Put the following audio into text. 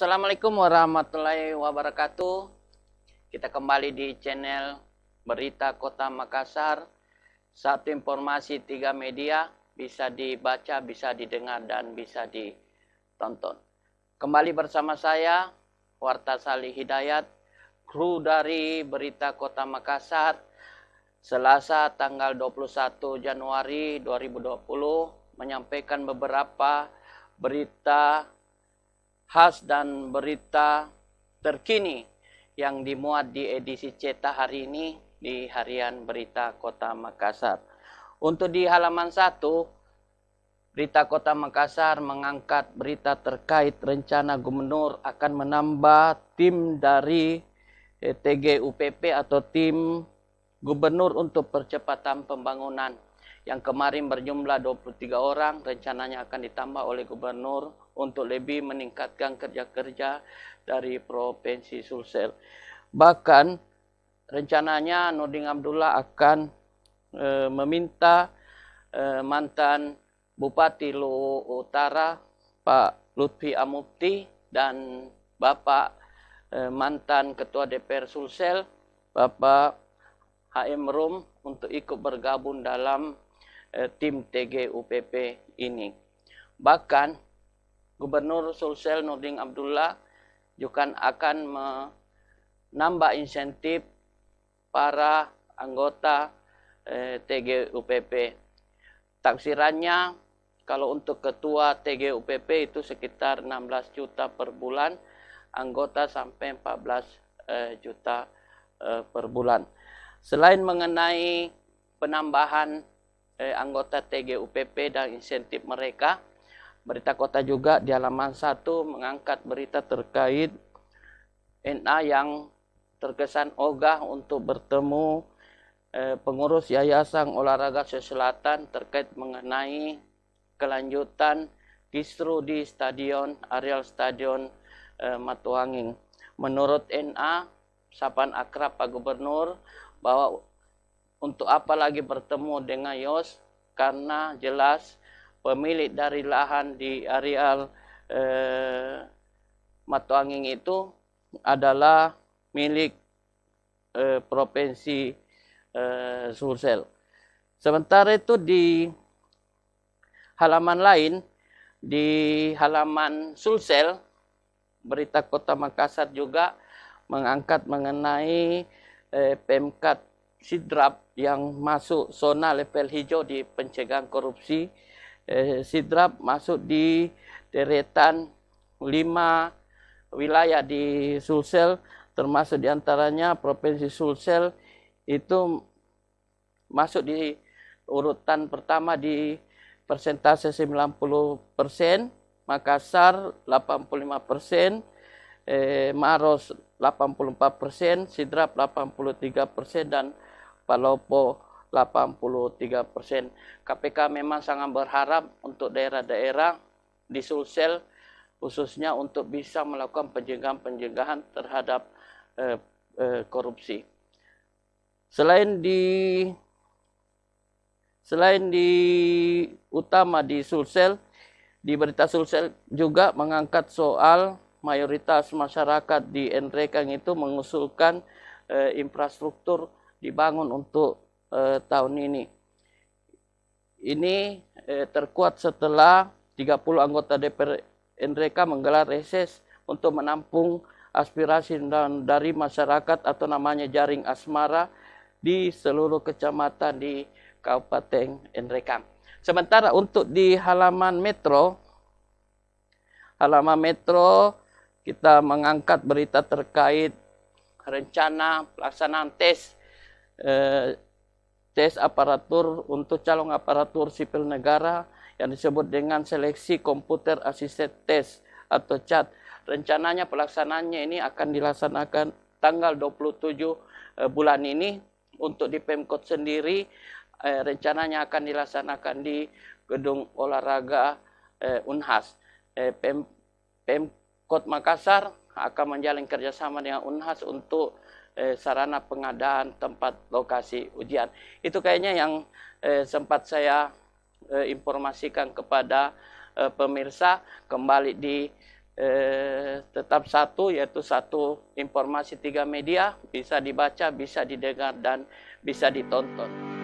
Assalamualaikum warahmatullahi wabarakatuh. Kita kembali di channel Berita Kota Makassar. Satu informasi tiga media bisa dibaca, bisa didengar dan bisa ditonton. Kembali bersama saya Warta Salih Hidayat, kru dari Berita Kota Makassar. Selasa tanggal 21 Januari 2020 menyampaikan beberapa berita khas dan berita terkini yang dimuat di edisi cetak hari ini di harian berita Kota Makassar. Untuk di halaman 1, berita Kota Makassar mengangkat berita terkait rencana gubernur akan menambah tim dari eh, TGUPP atau tim gubernur untuk percepatan pembangunan yang kemarin berjumlah 23 orang rencananya akan ditambah oleh gubernur untuk lebih meningkatkan kerja-kerja dari Provinsi Sulsel. Bahkan rencananya Nurdin Abdullah akan e, meminta e, mantan Bupati Lu Utara Pak Lutfi amuti dan Bapak e, mantan Ketua DPR Sulsel Bapak HM Rum untuk ikut bergabung dalam tim TGUPP ini. Bahkan Gubernur Sulsel Nurdin Abdullah juga akan menambah insentif para anggota eh, TGUPP. Taksirannya kalau untuk ketua TGUPP itu sekitar 16 juta per bulan, anggota sampai 14 eh, juta eh, per bulan. Selain mengenai penambahan eh, anggota TGUPP dan insentif mereka, Berita Kota juga di halaman 1 mengangkat berita terkait NA yang terkesan ogah untuk bertemu eh, pengurus Yayasan Olahraga Sulselatan terkait mengenai kelanjutan kisru di stadion areal stadion eh, Matuangin. Menurut NA, sapan akrab Pak Gubernur bahwa untuk apa lagi bertemu dengan Yos karena jelas pemilik dari lahan di areal eh, Matuanging itu adalah milik eh, provinsi eh, Sulsel. Sementara itu di halaman lain di halaman Sulsel berita Kota Makassar juga mengangkat mengenai eh, Pemkat Sidrap yang masuk zona level hijau di pencegahan korupsi eh, sidrap masuk di deretan lima wilayah di Sulsel termasuk diantaranya Provinsi Sulsel itu masuk di urutan pertama di persentase 90 persen, Makassar 85 persen, eh, Maros 84 persen, Sidrap 83 persen, dan Palopo 83 persen. KPK memang sangat berharap untuk daerah-daerah di Sulsel khususnya untuk bisa melakukan penjagaan-penjagaan terhadap eh, eh, korupsi. Selain di selain di utama di Sulsel, di berita Sulsel juga mengangkat soal mayoritas masyarakat di Enrekang itu mengusulkan eh, infrastruktur dibangun untuk eh, tahun ini. Ini eh, terkuat setelah 30 anggota DPR NDK e menggelar reses untuk menampung aspirasi dan dari masyarakat atau namanya jaring asmara di seluruh kecamatan di Kabupaten Nrekang. Sementara untuk di halaman metro, halaman metro kita mengangkat berita terkait rencana pelaksanaan tes eh, tes aparatur untuk calon aparatur sipil negara yang disebut dengan seleksi komputer asisten tes atau CAT. Rencananya pelaksanaannya ini akan dilaksanakan tanggal 27 eh, bulan ini untuk di Pemkot sendiri eh, rencananya akan dilaksanakan di Gedung Olahraga eh, Unhas. Pemkot Makassar akan menjalin kerjasama dengan Unhas untuk eh, sarana pengadaan tempat lokasi ujian. Itu kayaknya yang eh, sempat saya eh, informasikan kepada eh, pemirsa kembali di eh, tetap satu yaitu satu informasi tiga media bisa dibaca, bisa didengar dan bisa ditonton.